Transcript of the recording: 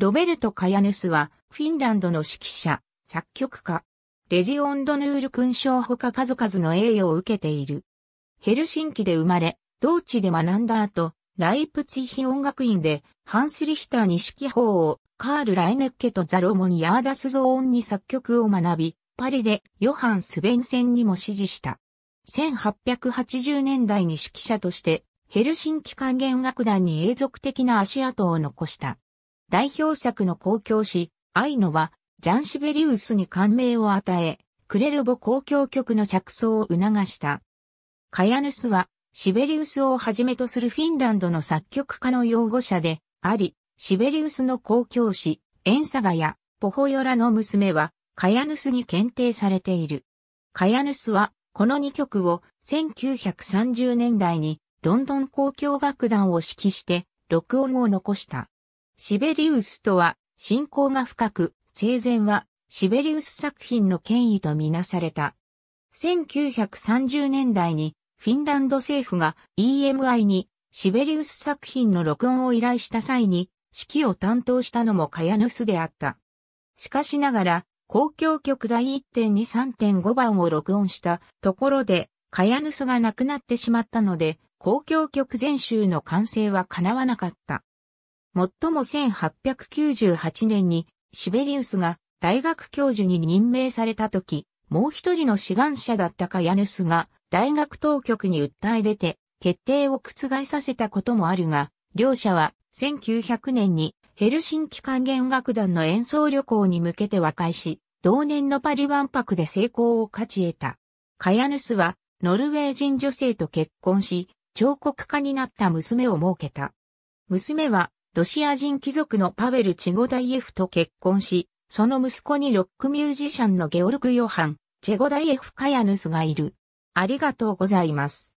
ロベルト・カヤネスは、フィンランドの指揮者、作曲家、レジオンド・ヌール勲章ほか数々の栄誉を受けている。ヘルシンキで生まれ、同地で学んだ後、ライプツィヒ音楽院で、ハンス・リヒターに指揮法を、カール・ライネッケとザロモニ・ヤーダス・ゾーンに作曲を学び、パリでヨハン・スベンセンにも指示した。1880年代に指揮者として、ヘルシンキ管弦楽団に永続的な足跡を残した。代表作の公共詩、愛のは、ジャンシベリウスに感銘を与え、クレルボ公共曲の着想を促した。カヤヌスは、シベリウスをはじめとするフィンランドの作曲家の擁護者で、あり、シベリウスの公共詩、エンサガや、ポホヨラの娘は、カヤヌスに検定されている。カヤヌスは、この2曲を1930年代にロンドン公共楽団を指揮して録音を残した。シベリウスとは、信仰が深く、生前は、シベリウス作品の権威とみなされた。1930年代に、フィンランド政府が EMI にシベリウス作品の録音を依頼した際に、指揮を担当したのもカヤヌスであった。しかしながら、公共曲第1.23.5番を録音したところで、カヤヌスが亡くなってしまったので、公共曲全集の完成は叶わなかった。最も1898年にシベリウスが大学教授に任命された時、もう一人の志願者だったカヤヌスが大学当局に訴え出て決定を覆させたこともあるが、両者は1900年にヘルシンキ管弦楽団の演奏旅行に向けて和解し、同年のパリ万博で成功を勝ち得た。カヤヌスはノルウェー人女性と結婚し、彫刻家になった娘を設けた。娘はロシア人貴族のパェル・チゴダイエフと結婚し、その息子にロックミュージシャンのゲオルク・ヨハン、チェゴダイエフ・カヤヌスがいる。ありがとうございます。